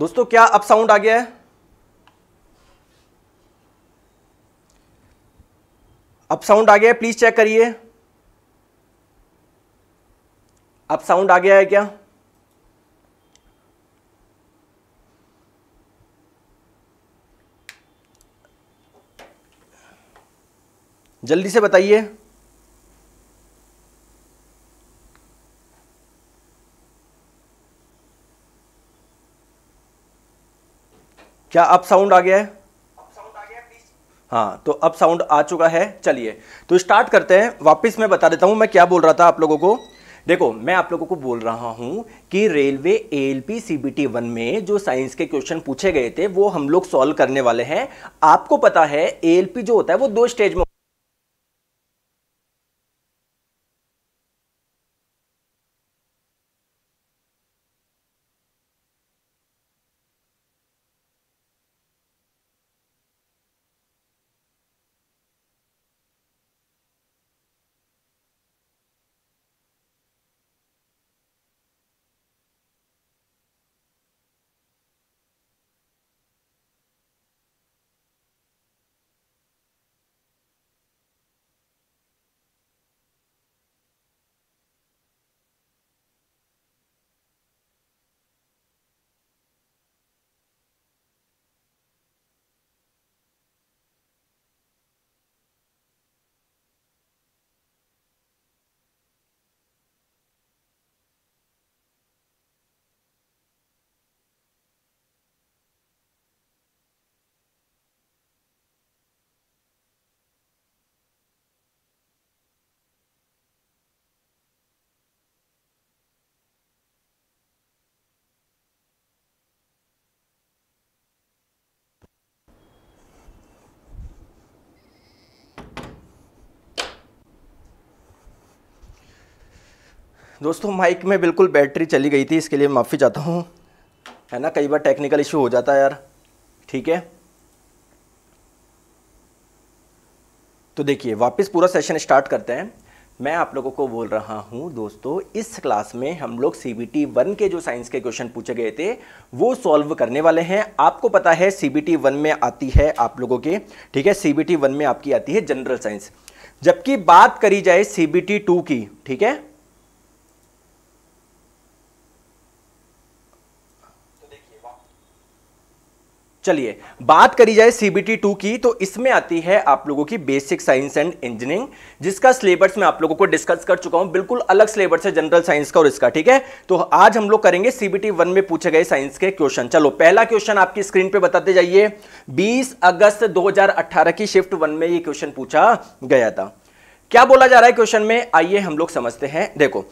दोस्तों क्या अब साउंड आ गया है अब साउंड आ गया है प्लीज चेक करिए अब साउंड आ गया है क्या जल्दी से बताइए क्या अब साउंड आ गया है हाँ तो अब साउंड आ चुका है चलिए तो स्टार्ट करते हैं वापस मैं बता देता हूँ मैं क्या बोल रहा था आप लोगों को देखो मैं आप लोगों को बोल रहा हूं कि railway L P C B T one में जो साइंस के क्वेश्चन पूछे गए थे वो हम लोग सॉल्व करने वाले हैं आपको पता है ए एल पी जो होता है वो दो स्टेज में दोस्तों माइक में बिल्कुल बैटरी चली गई थी इसके लिए माफ़ी चाहता हूँ है ना कई बार टेक्निकल इशू हो जाता है यार ठीक है तो देखिए वापस पूरा सेशन स्टार्ट करते हैं मैं आप लोगों को बोल रहा हूं दोस्तों इस क्लास में हम लोग सी बी टी वन के जो साइंस के क्वेश्चन पूछे गए थे वो सॉल्व करने वाले हैं आपको पता है सी बी टी वन में आती है आप लोगों के ठीक है सी बी टी वन में आपकी आती है जनरल साइंस जबकि बात करी जाए सी बी टी टू की ठीक है चलिए बात करी जाए सीबीटी टू की तो इसमें आती है आप लोगों की बेसिक साइंस एंड इंजीनियरिंग जिसका सिलेबस मैं आप लोगों को डिस्कस कर चुका हूं बिल्कुल अलग सिलेबस है जनरल साइंस का और इसका ठीक है तो आज हम लोग करेंगे सीबीटी वन में पूछे गए साइंस के क्वेश्चन चलो पहला क्वेश्चन आपकी स्क्रीन पे बताते जाइए बीस अगस्त दो की शिफ्ट वन में ये क्वेश्चन पूछा गया था क्या बोला जा रहा है क्वेश्चन में आइए हम लोग समझते हैं देखो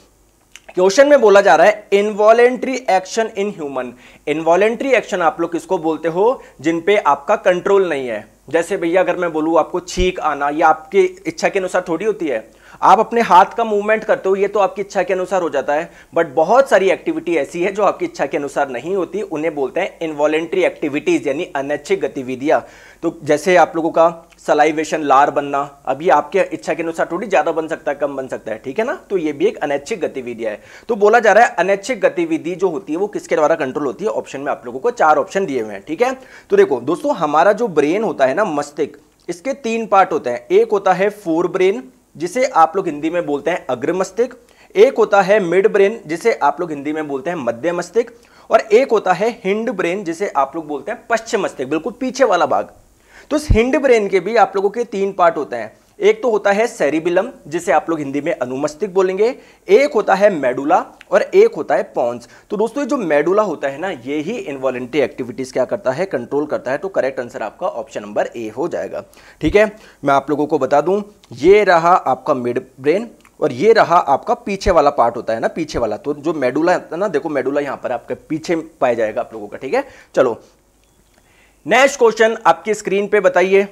क्वेश्चन में बोला जा रहा है involuntary action in human involuntary action आप लोग किसको बोलते हो जिन पे आपका कंट्रोल नहीं है जैसे भैया अगर मैं बोलूं आपको छीक आना या आपकी इच्छा के अनुसार थोड़ी होती है आप अपने हाथ का मूवमेंट करते हो ये तो आपकी इच्छा के अनुसार हो जाता है बट बहुत सारी एक्टिविटी ऐसी है जो आपकी इच्छा के अनुसार नहीं होती उन्हें बोलते हैं इनवॉलेंट्री एक्टिविटीज यानी अनैच्छिक गतिविधियां तो जैसे आप लोगों का सलाइवेशन लार बनना अभी आपके इच्छा के अनुसार थोड़ी ज्यादा बन सकता है कम बन सकता है ठीक है ना तो ये भी एक अनैच्छिक गतिविधि है तो बोला जा रहा है अनैच्छिक गतिविधि जो होती है वो किसके द्वारा कंट्रोल होती है ऑप्शन में आप लोगों को चार ऑप्शन दिए हुए हैं ठीक है तो देखो दोस्तों हमारा जो ब्रेन होता है ना मस्तिष्क इसके तीन पार्ट होते हैं एक होता है फोर ब्रेन जिसे आप लोग हिंदी में बोलते हैं अग्र मस्तिष्क एक होता है मिड ब्रेन जिसे आप लोग हिंदी में बोलते हैं मध्य मस्तिष्क और एक होता है हिंड ब्रेन जिसे आप लोग बोलते हैं पश्चिम मस्तिष्क बिल्कुल पीछे वाला भाग तो इस हिंड ब्रेन के भी आप लोगों के तीन पार्ट होते हैं एक तो होता है सेरिबिलम जिसे आप लोग हिंदी में अनुमस्तिक बोलेंगे एक होता है मेडुला और एक होता है पॉन्स तो दोस्तों ये जो मेडुला होता है ना ये ही इन्वॉलेंट्री एक्टिविटीज क्या करता है कंट्रोल करता है तो करेक्ट आंसर आपका ऑप्शन नंबर ए हो जाएगा ठीक है मैं आप लोगों को बता दूं ये रहा आपका मिड ब्रेन और ये रहा आपका पीछे वाला पार्ट होता है ना पीछे वाला तो जो मेडुला है ना देखो मेडुला यहाँ पर आपके पीछे पाया जाएगा आप लोगों का ठीक है चलो नेक्स्ट क्वेश्चन आपकी स्क्रीन पे बताइए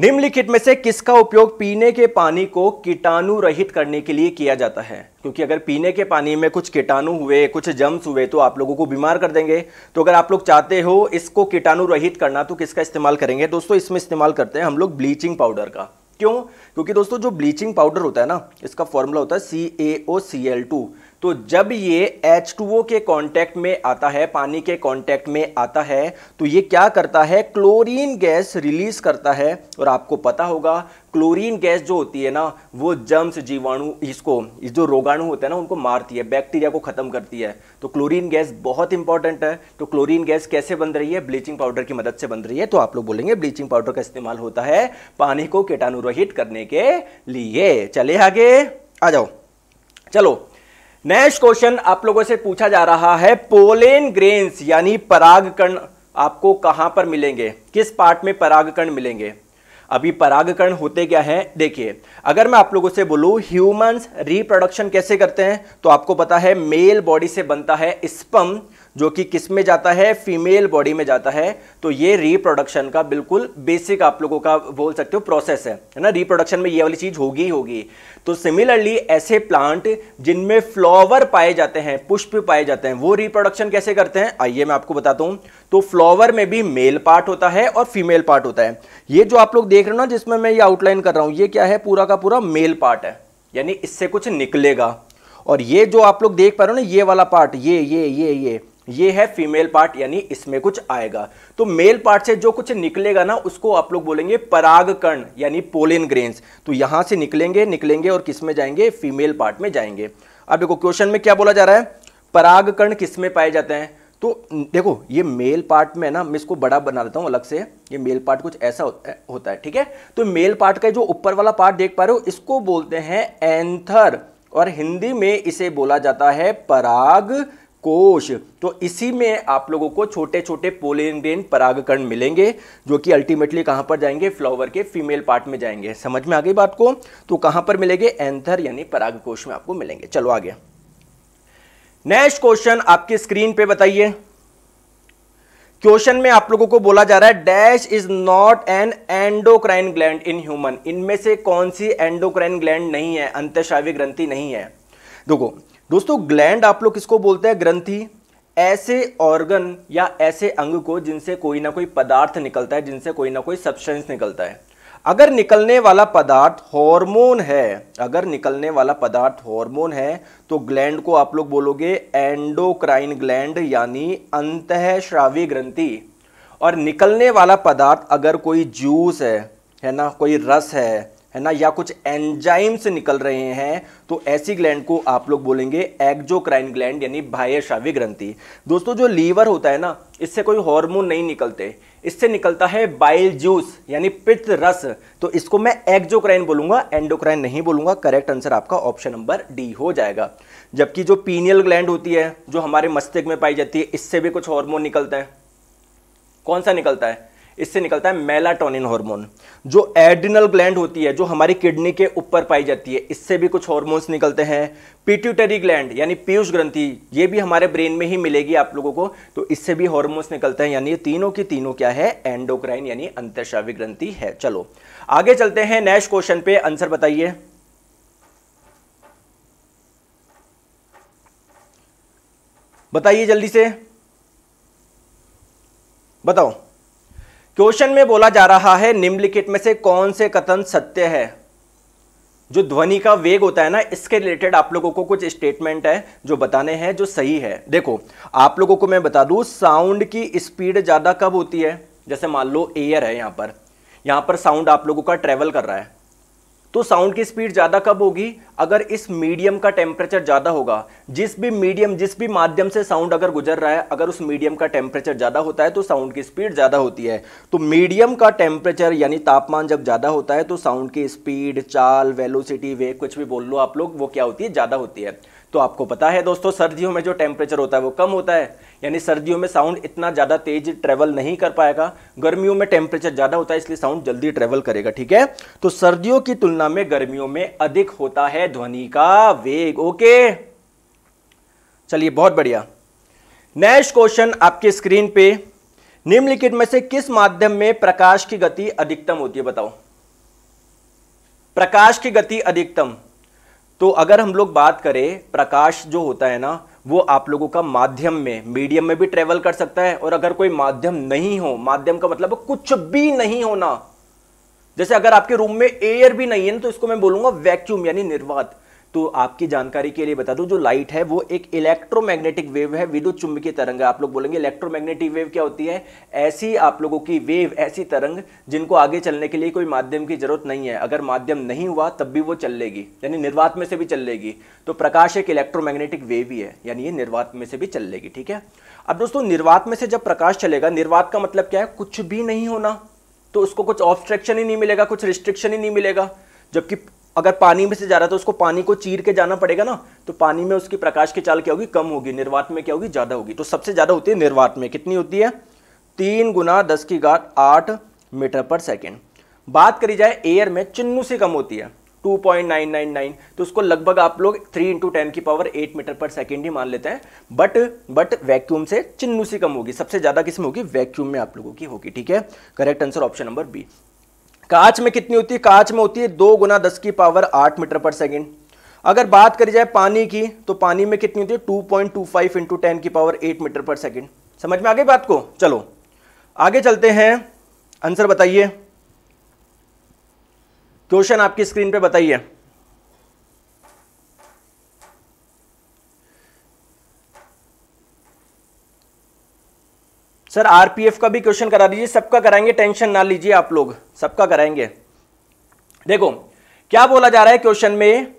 निम्नलिखित में से किसका उपयोग पीने के पानी को कीटाणु रहित करने के लिए किया जाता है क्योंकि अगर पीने के पानी में कुछ कीटाणु हुए कुछ जम्स हुए तो आप लोगों को बीमार कर देंगे तो अगर आप लोग चाहते हो इसको कीटाणु रहित करना तो किसका इस्तेमाल करेंगे दोस्तों इसमें इस्तेमाल करते हैं हम लोग ब्लीचिंग पाउडर का क्यों क्योंकि दोस्तों जो ब्लीचिंग पाउडर होता है ना इसका फॉर्मूला होता है सी ए ओ सी एल टू तो जब ये H2O के कांटेक्ट में आता है पानी के कांटेक्ट में आता है तो ये क्या करता है क्लोरीन गैस रिलीज करता है और आपको पता होगा क्लोरीन गैस जो होती है ना वो जम्स जीवाणु इसको इस जो रोगाणु होते हैं ना उनको मारती है बैक्टीरिया को खत्म करती है तो क्लोरीन गैस बहुत इंपॉर्टेंट है तो क्लोरीन गैस कैसे बन रही है ब्लीचिंग पाउडर की मदद से बन रही है तो आप लोग बोलेंगे ब्लीचिंग पाउडर का इस्तेमाल होता है पानी को कीटाणुरोहित करने के लिए चले आगे आ जाओ चलो नेक्स्ट क्वेश्चन आप लोगों से पूछा जा रहा है पोलेन ग्रेन्स यानी परागकण आपको कहां पर मिलेंगे किस पार्ट में परागकण मिलेंगे अभी परागकण होते क्या है देखिए अगर मैं आप लोगों से बोलूं ह्यूमंस रिप्रोडक्शन कैसे करते हैं तो आपको पता है मेल बॉडी से बनता है स्पम जो कि किस में जाता है फीमेल बॉडी में जाता है तो ये रिप्रोडक्शन का बिल्कुल बेसिक आप लोगों का बोल सकते हो प्रोसेस है है ना रिप्रोडक्शन में ये वाली चीज होगी ही होगी तो सिमिलरली ऐसे प्लांट जिनमें फ्लावर पाए जाते हैं पुष्प पाए जाते हैं वो रिप्रोडक्शन कैसे करते हैं आइए मैं आपको बताता हूँ तो फ्लावर में भी मेल पार्ट होता है और फीमेल पार्ट होता है ये जो आप लोग देख रहे हो ना जिसमें मैं ये आउटलाइन कर रहा हूँ ये क्या है पूरा का पूरा मेल पार्ट है यानी इससे कुछ निकलेगा और ये जो आप लोग देख पा रहे हो ना ये वाला पार्ट ये ये ये ये ये है फीमेल पार्ट यानी इसमें कुछ आएगा तो मेल पार्ट से जो कुछ निकलेगा ना उसको आप लोग बोलेंगे परागकण यानी पोलिन ग्रेन्स तो यहां से निकलेंगे निकलेंगे और किस में जाएंगे फीमेल पार्ट में जाएंगे अब देखो क्वेश्चन में क्या बोला जा रहा है परागकण किस में पाए जाते हैं तो देखो ये मेल पार्ट में ना मैं इसको बड़ा बना देता हूं अलग से ये मेल पार्ट कुछ ऐसा होता है ठीक है तो मेल पार्ट का जो ऊपर वाला पार्ट देख पा रहे हो इसको बोलते हैं एंथर और हिंदी में इसे बोला जाता है पराग कोश तो इसी में आप लोगों को छोटे छोटे पोलिंग्रेन परागकण मिलेंगे जो कि अल्टीमेटली कहां पर जाएंगे फ्लावर के फीमेल पार्ट में जाएंगे समझ में आ गई बात को तो कहां पर मिलेंगे एंथर यानी पराग कोश में आपको मिलेंगे चलो आगे नेक्स्ट क्वेश्चन आपके स्क्रीन पे बताइए क्वेश्चन में आप लोगों को बोला जा रहा है dash is not an endocrine gland in human इनमें से कौन सी एंडोक्राइन ग्लैंड नहीं है अंत ग्रंथि नहीं है देखो दोस्तों ग्लैंड आप लोग किसको बोलते हैं ग्रंथि ऐसे ऑर्गन या ऐसे अंग को जिनसे कोई ना कोई पदार्थ निकलता है जिनसे कोई ना कोई सब्सटेंस निकलता है अगर निकलने वाला पदार्थ हार्मोन है अगर निकलने वाला पदार्थ हार्मोन है तो ग्लैंड को आप लोग बोलोगे एंडोक्राइन ग्लैंड यानी अंत श्रावी ग्रंथि और निकलने वाला पदार्थ अगर कोई जूस है है ना कोई रस है है ना या कुछ एंजाइम्स निकल रहे हैं तो ऐसी ग्लैंड को आप लोग बोलेंगे एक्जोक्राइन ग्लैंड यानी बाह्य श्राव्य ग्रंथि दोस्तों जो लीवर होता है ना इससे कोई हार्मोन नहीं निकलते इससे निकलता है बाइल जूस यानी पित्त रस तो इसको मैं एक्जोक्राइन बोलूंगा एंडोक्राइन नहीं बोलूंगा करेक्ट आंसर आपका ऑप्शन नंबर डी हो जाएगा जबकि जो पीनियल ग्लैंड होती है जो हमारे मस्तिष्क में पाई जाती है इससे भी कुछ हॉर्मोन निकलता है कौन सा निकलता है इससे निकलता है मेलाटोनिन हार्मोन जो एड्रिनल ग्लैंड होती है जो हमारी किडनी के ऊपर पाई जाती है इससे भी कुछ हार्मोन्स निकलते हैं पिट्यूटरी ग्लैंड यानी पीयूष ग्रंथि ये भी हमारे ब्रेन में ही मिलेगी आप लोगों को तो इससे भी हार्मोन्स निकलते हैं यानी तीनों की तीनों क्या है एंडोक्राइन यानी अंतर्शावी ग्रंथि है चलो आगे चलते हैं नेक्स्ट क्वेश्चन पे आंसर बताइए बताइए जल्दी से बताओ क्वेश्चन में बोला जा रहा है निम्नलिखित में से कौन से कथन सत्य है जो ध्वनि का वेग होता है ना इसके रिलेटेड आप लोगों को कुछ स्टेटमेंट है जो बताने हैं जो सही है देखो आप लोगों को मैं बता दूं साउंड की स्पीड ज़्यादा कब होती है जैसे मान लो एयर है यहां पर यहां पर साउंड आप लोगों का ट्रेवल कर रहा है तो साउंड की स्पीड ज़्यादा कब होगी अगर इस मीडियम का टेम्परेचर ज़्यादा होगा जिस भी मीडियम जिस भी माध्यम से साउंड अगर गुजर रहा है अगर उस मीडियम का टेम्परेचर ज़्यादा होता है तो साउंड की स्पीड ज़्यादा होती है तो मीडियम का टेम्परेचर यानी तापमान जब ज़्यादा होता है तो साउंड की स्पीड चाल वेलोसिटी वे कुछ भी बोल लो आप लोग वो क्या होती है ज़्यादा होती है तो आपको पता है दोस्तों सर्दियों में जो टेम्परेचर होता है वो कम होता है यानी सर्दियों में साउंड इतना ज़्यादा तेज ट्रैवल नहीं कर पाएगा गर्मियों में टेम्परेचर ज़्यादा होता है इसलिए साउंड जल्दी ट्रैवल करेगा ठीक है तो सर्दियों की तुलना में गर्मियों में अधिक होता है ध्वनि का वेग ओके चलिए बहुत बढ़िया नेक्स्ट क्वेश्चन आपके स्क्रीन पे निम्नलिखित में से किस माध्यम में प्रकाश की गति अधिकतम होती है बताओ प्रकाश की गति अधिकतम तो अगर हम लोग बात करें प्रकाश जो होता है ना वो आप लोगों का माध्यम में मीडियम में भी ट्रेवल कर सकता है और अगर कोई माध्यम नहीं हो माध्यम का मतलब कुछ भी नहीं होना जैसे अगर आपके रूम में एयर भी नहीं है ना तो इसको मैं बोलूंगा वैक्यूम यानी निर्वात तो आपकी जानकारी के लिए बता दूं जो लाइट है वो एक इलेक्ट्रोमैग्नेटिक वेव है विद्युत चुंबकीय तरंग आप लोग बोलेंगे इलेक्ट्रोमैग्नेटिक वेव क्या होती है ऐसी आप लोगों की वेव ऐसी तरंग जिनको आगे चलने के लिए कोई माध्यम की जरूरत नहीं है अगर माध्यम नहीं हुआ तब भी वो चल लेगी यानी निर्वात में से भी चल लेगी तो प्रकाश एक इलेक्ट्रोमैग्नेटिक वेव ही है यानी ये निर्वात में से भी चल लेगी ठीक है अब दोस्तों निर्वात में से जब प्रकाश चलेगा निर्वात का मतलब क्या है कुछ भी नहीं होना तो उसको कुछ ऑब्स्ट्रेक्शन ही नहीं मिलेगा कुछ रिस्ट्रिक्शन ही नहीं मिलेगा जबकि अगर पानी में से जा रहा है तो उसको पानी को चीर के जाना पड़ेगा ना तो पानी में उसकी प्रकाश की चाल क्या होगी कम होगी निर्वात में क्या होगी ज़्यादा होगी तो सबसे ज़्यादा होती है निर्वात में कितनी होती है तीन गुना दस की घात आठ मीटर पर सेकेंड बात करी जाए एयर में चिन्नू से कम होती है 2.999 तो उसको लगभग आप लोग 3 इंटू टेन की पावर 8 मीटर पर सेकेंड ही मान लेते हैं बट बट वैक्यूम से चिन्नू से कम होगी सबसे ज़्यादा किस्म होगी वैक्यूम में आप लोगों की होगी ठीक है correct answer option number B कांच में कितनी होती है कांच में होती है दो गुना दस की पावर आठ मीटर पर सेकेंड अगर बात करी जाए पानी की तो पानी में कितनी होती है two point two five into ten की पावर एट मीटर पर सेकेंड समझ में आ गई बात को चलो आगे चलते हैं आंसर बताइए क्वेश्चन आपकी स्क्रीन पे बताइए सर आरपीएफ का भी क्वेश्चन करा दीजिए सबका कराएंगे टेंशन ना लीजिए आप लोग सबका कराएंगे देखो क्या बोला जा रहा है क्वेश्चन में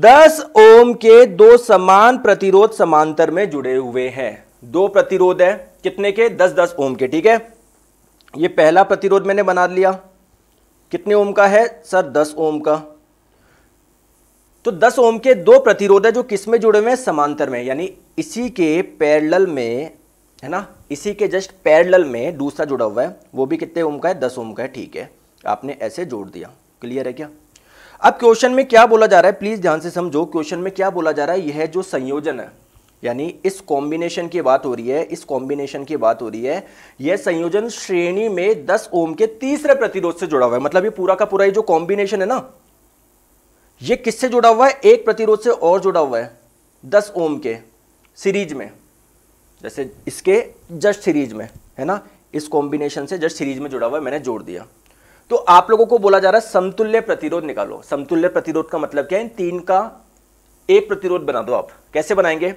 दस ओम के दो समान प्रतिरोध समांतर में जुड़े हुए हैं दो प्रतिरोध है कितने के दस दस ओम के ठीक है ये पहला प्रतिरोध मैंने बना लिया कितने ओम का है सर दस ओम का तो दस ओम के दो प्रतिरोध है जो किसमें जुड़े हुए हैं समांतर में यानी इसी के पैरल में है ना इसी के जस्ट पैरेलल में दूसरा जुड़ा हुआ है वो भी कितने ओम का है दस ओम का है ठीक है आपने ऐसे जोड़ दिया क्लियर है क्या अब क्वेश्चन में क्या बोला जा रहा है प्लीज ध्यान से समझो क्वेश्चन में क्या बोला जा रहा है यह जो संयोजन है यानी इस कॉम्बिनेशन की बात हो रही है इस कॉम्बिनेशन की बात हो रही है यह संयोजन श्रेणी में 10 ओम के तीसरे प्रतिरोध से जुड़ा हुआ है मतलब ये पूरा का पूरा ये जो कॉम्बिनेशन है ना ये किससे जुड़ा हुआ है एक प्रतिरोध से और जुड़ा हुआ है 10 ओम के सीरीज में जैसे इसके जस्ट सीरीज में है ना इस कॉम्बिनेशन से जस्ट सीरीज में जुड़ा हुआ है मैंने जोड़ दिया तो आप लोगों को बोला जा रहा है समतुल्य प्रतिरोध निकालो समतुल्य प्रतिरोध का मतलब क्या है तीन का एक प्रतिरोध बना दो आप कैसे बनाएंगे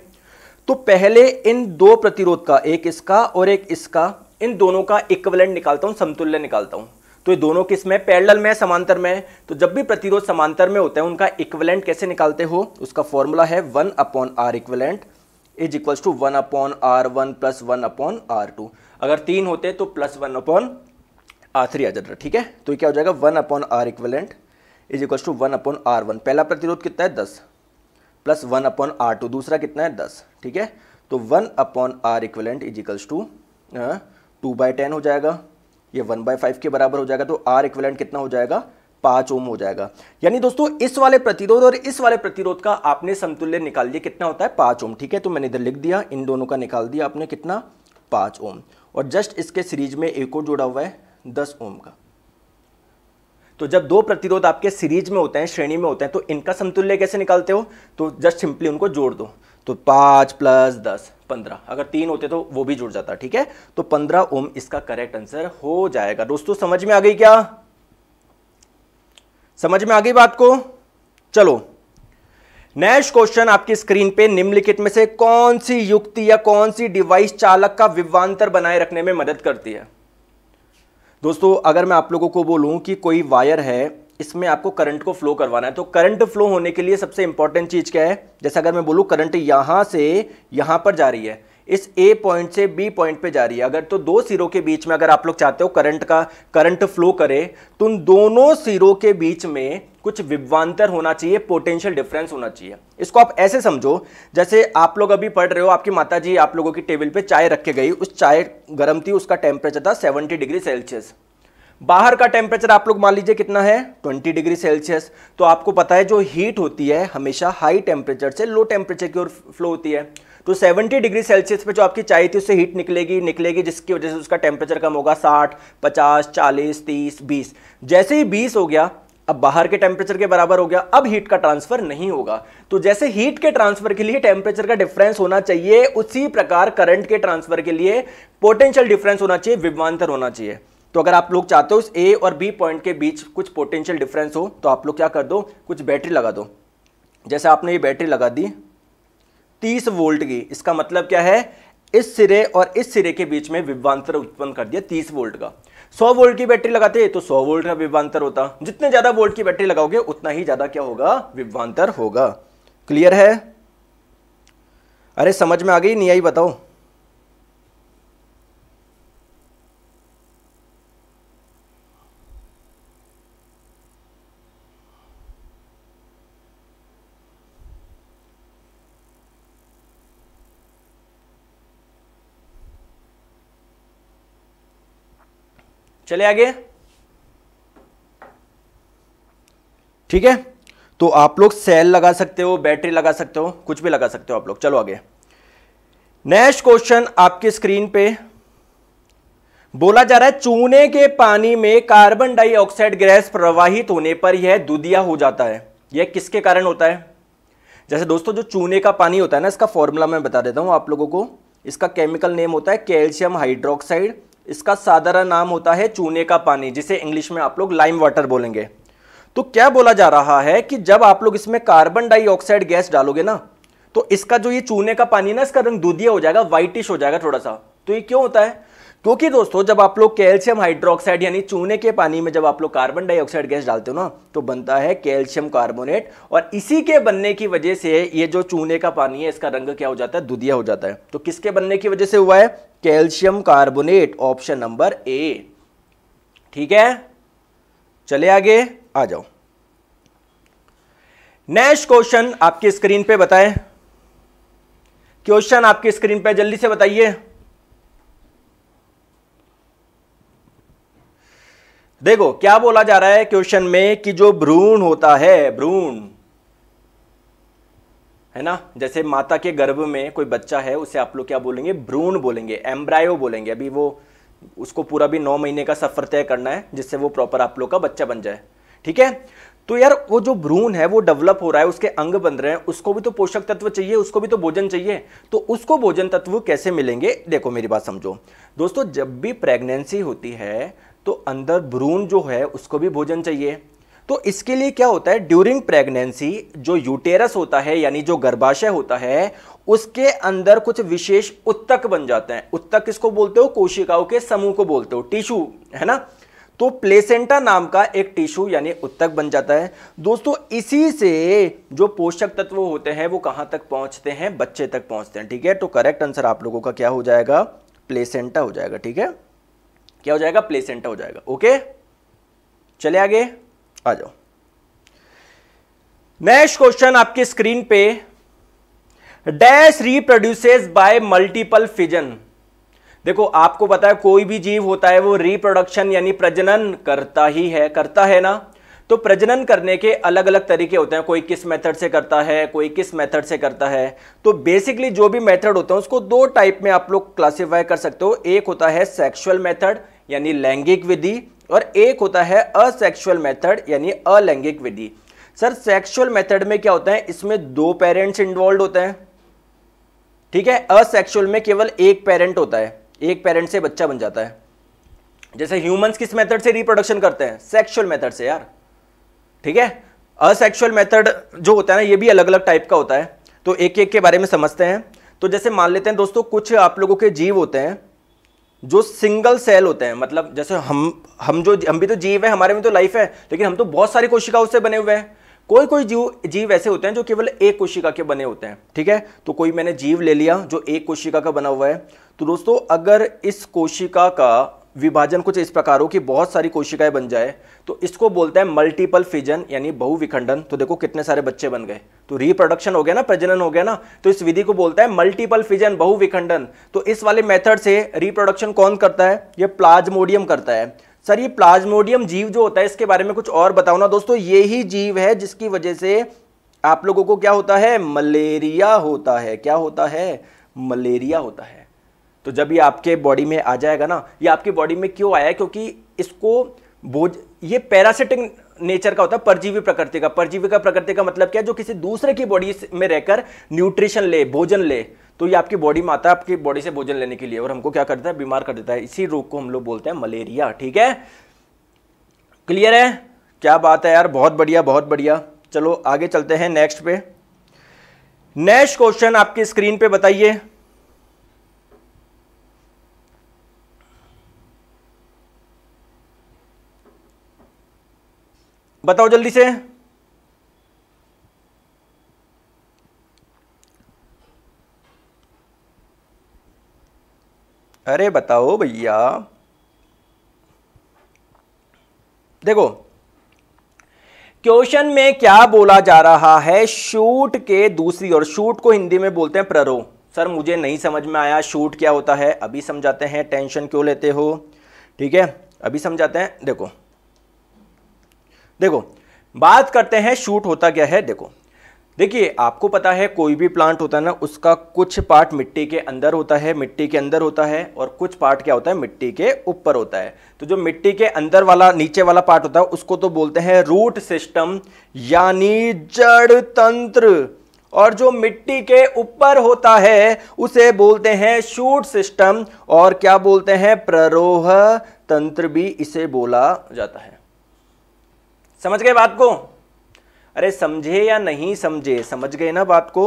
तो पहले इन दो प्रतिरोध का एक इसका और एक इसका इन दोनों का इक्वलेंट निकालता हूं समतुल्य निकालता हूं तो ये दोनों किस में पैरेलल में समांतर में तो जब भी प्रतिरोध समांतर में होता है उनका इक्वलेंट कैसे निकालते हो उसका फॉर्मूला है one upon R equivalent is equal to one upon R one plus one upon R two अगर तीन होते तो plus one upon R three आ जाता ठीक है तो क्या हो जाएगा one upon R equivalent is equal to one upon R one पहला प्रतिरोध कितना है दस plus one upon R two दूसरा कितना है दस ठीक है तो one upon R equivalent is equals to two by ten हो जाएगा ये वन बाई फाइव के बराबर हो जाएगा तो आर इक्वलेंट कितना हो जाएगा पाँच ओम हो जाएगा यानी दोस्तों इस वाले प्रतिरोध और इस वाले प्रतिरोध का आपने समतुल्य निकाल लिया कितना होता है पाँच ओम ठीक है तो मैंने इधर लिख दिया इन दोनों का निकाल दिया आपने कितना पाँच ओम और जस्ट इसके सीरीज में एक और जुड़ा हुआ है दस ओम का तो जब दो प्रतिरोध आपके सीरीज में होते हैं श्रेणी में होते हैं तो इनका समतुल्य कैसे निकालते हो तो जस्ट सिंपली उनको जोड़ दो तो पाँच प्लस दस पंद्रह अगर तीन होते तो वो भी जुड़ जाता ठीक है तो पंद्रह ओम इसका करेक्ट आंसर हो जाएगा दोस्तों समझ में आ गई क्या समझ में आ गई बात को चलो नेक्स्ट क्वेश्चन आपकी स्क्रीन पे निम्नलिखित में से कौन सी युक्ति या कौन सी डिवाइस चालक का विवांतर बनाए रखने में मदद करती है दोस्तों अगर मैं आप लोगों को बोलूं कि कोई वायर है इसमें आपको करंट को फ्लो करवाना है तो करंट फ्लो होने के लिए सबसे इंपॉर्टेंट चीज़ क्या है जैसे अगर मैं बोलू करंट यहां से यहां पर जा रही है इस ए पॉइंट से बी पॉइंट पे जा रही है अगर तो दो सिरों के बीच में अगर आप लोग चाहते हो करंट का करंट फ्लो करे तो उन दोनों सिरों के बीच में कुछ विवांतर होना चाहिए पोटेंशियल डिफरेंस होना चाहिए इसको आप ऐसे समझो जैसे आप लोग अभी पढ़ रहे हो आपकी माता जी आप लोगों की टेबल पे चाय रखे गई उस चाय गर्म थी उसका टेम्परेचर था 70 डिग्री सेल्सियस बाहर का टेम्परेचर आप लोग मान लीजिए कितना है 20 डिग्री सेल्सियस तो आपको पता है जो हीट होती है हमेशा हाई टेम्परेचर से लो टेम्परेचर की ओर फ्लो होती है तो 70 डिग्री सेल्सियस पे जो आपकी चाय थी उससे हीट निकलेगी निकलेगी जिसकी वजह से उसका टेम्परेचर कम होगा 60, 50, 40, 30, 20 जैसे ही 20 हो गया अब बाहर के टेम्परेचर के बराबर हो गया अब हीट का ट्रांसफर नहीं होगा तो जैसे हीट के ट्रांसफर के लिए टेम्परेचर का डिफरेंस होना चाहिए उसी प्रकार करंट के ट्रांसफर के लिए पोटेंशियल डिफरेंस होना चाहिए विभवान्तर होना चाहिए तो अगर आप लोग चाहते हो ए और बी पॉइंट के बीच कुछ पोटेंशियल डिफरेंस हो तो आप लोग क्या कर दो कुछ बैटरी लगा दो जैसे आपने ये बैटरी लगा दी 30 वोल्ट की इसका मतलब क्या है इस सिरे और इस सिरे के बीच में विभवांतर उत्पन्न कर दिया 30 वोल्ट का 100 वोल्ट की बैटरी लगाते तो 100 वोल्ट का विभवांतर होता जितने ज़्यादा वोल्ट की बैटरी लगाओगे उतना ही ज़्यादा क्या होगा विभवांतर होगा क्लियर है अरे समझ में आ गई नहीं आई बताओ चले आगे ठीक है तो आप लोग सेल लगा सकते हो बैटरी लगा सकते हो कुछ भी लगा सकते हो आप लोग चलो आगे नेक्स्ट क्वेश्चन आपके स्क्रीन पे बोला जा रहा है चूने के पानी में कार्बन डाइऑक्साइड गैस प्रवाहित होने पर यह दुधिया हो जाता है यह किसके कारण होता है जैसे दोस्तों जो चूने का पानी होता है ना इसका फॉर्मूला मैं बता देता हूं आप लोगों को इसका केमिकल नेम होता है कैल्शियम हाइड्रोक्साइड इसका साधारण नाम होता है चूने का पानी जिसे इंग्लिश में आप लोग लाइम वाटर बोलेंगे तो क्या बोला जा रहा है कि जब आप लोग इसमें कार्बन डाइऑक्साइड गैस डालोगे ना तो इसका जो ये चूने का पानी ना इसका रंग दूधिया हो जाएगा व्हाइटिश हो जाएगा थोड़ा सा तो ये क्यों होता है क्योंकि दोस्तों जब आप लोग कैल्शियम हाइड्रोक्साइड यानी चूने के पानी में जब आप लोग कार्बन डाइऑक्साइड गैस डालते हो ना तो बनता है कैल्शियम कार्बोनेट और इसी के बनने की वजह से ये जो चूने का पानी है इसका रंग क्या हो जाता है दुधिया हो जाता है तो किसके बनने की वजह से हुआ है calcium carbonate option number A ठीक है चले आगे आ जाओ नेक्स्ट क्वेश्चन आपकी स्क्रीन पे बताएं क्वेश्चन आपकी स्क्रीन पे जल्दी से बताइए देखो क्या बोला जा रहा है क्वेश्चन में कि जो भ्रूण होता है भ्रूण है ना जैसे माता के गर्भ में कोई बच्चा है उसे आप लोग क्या बोलेंगे भ्रूण बोलेंगे एम्ब्रायो बोलेंगे अभी वो उसको पूरा भी नौ महीने का सफ़र तय करना है जिससे वो प्रॉपर आप लोग का बच्चा बन जाए ठीक है तो यार वो जो भ्रूण है वो डेवलप हो रहा है उसके अंग बन रहे हैं उसको भी तो पोषक तत्व चाहिए उसको भी तो भोजन चाहिए तो उसको भोजन तत्व कैसे मिलेंगे देखो मेरी बात समझो दोस्तों जब भी प्रेगनेंसी होती है तो अंदर भ्रूण जो है उसको भी भोजन चाहिए तो इसके लिए क्या होता है ड्यूरिंग प्रेगनेंसी जो यूटेरस होता है यानी जो गर्भाशय होता है उसके अंदर कुछ विशेष उत्तक बन जाते हैं उत्तक किसको बोलते हो कोशिकाओं के समूह को बोलते हो टिश्यू है ना तो प्लेसेंटा नाम का एक टिश्यू यानी उत्तक बन जाता है दोस्तों इसी से जो पोषक तत्व होते हैं वो कहां तक पहुंचते हैं बच्चे तक पहुंचते हैं ठीक है तो करेक्ट आंसर आप लोगों का क्या हो जाएगा प्लेसेंटा हो जाएगा ठीक है क्या हो जाएगा प्लेसेंटा हो जाएगा ओके चले आगे आ जाओ नेक्स्ट क्वेश्चन आपकी स्क्रीन पे dash reproduces by multiple fission देखो आपको पता है कोई भी जीव होता है वो रिप्रोडक्शन यानी प्रजनन करता ही है करता है ना तो प्रजनन करने के अलग अलग तरीके होते हैं कोई किस मेथड से करता है कोई किस मेथड से करता है तो बेसिकली जो भी मेथड होता है उसको दो टाइप में आप लोग क्लासीफाई कर सकते हो एक होता है सेक्सुअल मेथड यानी लैंगिक विधि और एक होता है असेक्सुअल मेथड यानी अलैंगिक विधि सर सेक्सुअल मेथड में क्या होता है इसमें दो पेरेंट्स इन्वॉल्व होते हैं ठीक है असेक्सुअल में केवल एक पेरेंट होता है एक पेरेंट से बच्चा बन जाता है जैसे ह्यूमंस किस मेथड से रिप्रोडक्शन करते हैं सेक्सुअल मेथड से यार ठीक है असेक्सुअल मेथड जो होता है ना ये भी अलग अलग टाइप का होता है तो एक एक के बारे में समझते हैं तो जैसे मान लेते हैं दोस्तों कुछ आप लोगों के जीव होते हैं जो सिंगल सेल होते हैं मतलब जैसे हम हम जो हम भी तो जीव है हमारे में तो लाइफ है लेकिन हम तो बहुत सारी कोशिकाओं से बने हुए हैं कोई कोई जीव जीव ऐसे होते हैं जो केवल एक कोशिका के बने होते हैं ठीक है तो कोई मैंने जीव ले लिया जो एक कोशिका का बना हुआ है तो दोस्तों अगर इस कोशिका का विभाजन कुछ इस प्रकार हो कि बहुत सारी कोशिकाएं बन जाए तो इसको बोलते हैं मल्टीपल फिजन यानी बहुविखंडन तो देखो कितने सारे बच्चे बन गए तो रिप्रोडक्शन हो गया ना प्रजनन हो गया ना तो इस विधि को बोलता है मल्टीपल फिजन बहुविखंडन तो इस वाले मेथड से रिप्रोडक्शन कौन करता है ये प्लाज्मोडियम करता है सर ये प्लाज्मोडियम जीव जो होता है इसके बारे में कुछ और बताओ ना दोस्तों ये ही जीव है जिसकी वजह से आप लोगों को क्या होता है मलेरिया होता है क्या होता है मलेरिया होता है तो जब ये आपके बॉडी में आ जाएगा ना ये आपकी बॉडी में क्यों आया क्योंकि इसको बोझ ये पैरासिटिक नेचर का होता है परजीवी प्रकृति का परजीवी का प्रकृति का मतलब क्या है जो किसी दूसरे की बॉडी में रहकर न्यूट्रिशन ले भोजन ले तो ये आपकी बॉडी में आता है आपकी बॉडी से भोजन लेने के लिए और हमको क्या करता है बीमार कर देता है इसी रोग को हम लोग बोलते हैं मलेरिया ठीक है क्लियर है क्या बात है यार बहुत बढ़िया बहुत बढ़िया चलो आगे चलते हैं नेक्स्ट पे नेक्स्ट क्वेश्चन आपकी स्क्रीन पे बताइए बताओ जल्दी से अरे बताओ भैया देखो क्वेश्चन में क्या बोला जा रहा है शूट के दूसरी और शूट को हिंदी में बोलते हैं प्ररो सर मुझे नहीं समझ में आया शूट क्या होता है अभी समझाते हैं टेंशन क्यों लेते हो ठीक है अभी समझाते हैं देखो देखो बात करते हैं शूट होता क्या है देखो देखिए आपको पता है कोई भी प्लांट होता है ना उसका कुछ पार्ट मिट्टी के अंदर होता है मिट्टी के अंदर होता है और कुछ पार्ट क्या होता है मिट्टी के ऊपर होता है तो जो मिट्टी के अंदर वाला नीचे वाला पार्ट होता है उसको तो बोलते हैं रूट सिस्टम यानी जड़ तंत्र और जो मिट्टी के ऊपर होता है उसे बोलते हैं शूट सिस्टम और क्या बोलते हैं प्ररोह तंत्र भी इसे बोला जाता है समझ गए बात को अरे समझे या नहीं समझे समझ गए ना बात को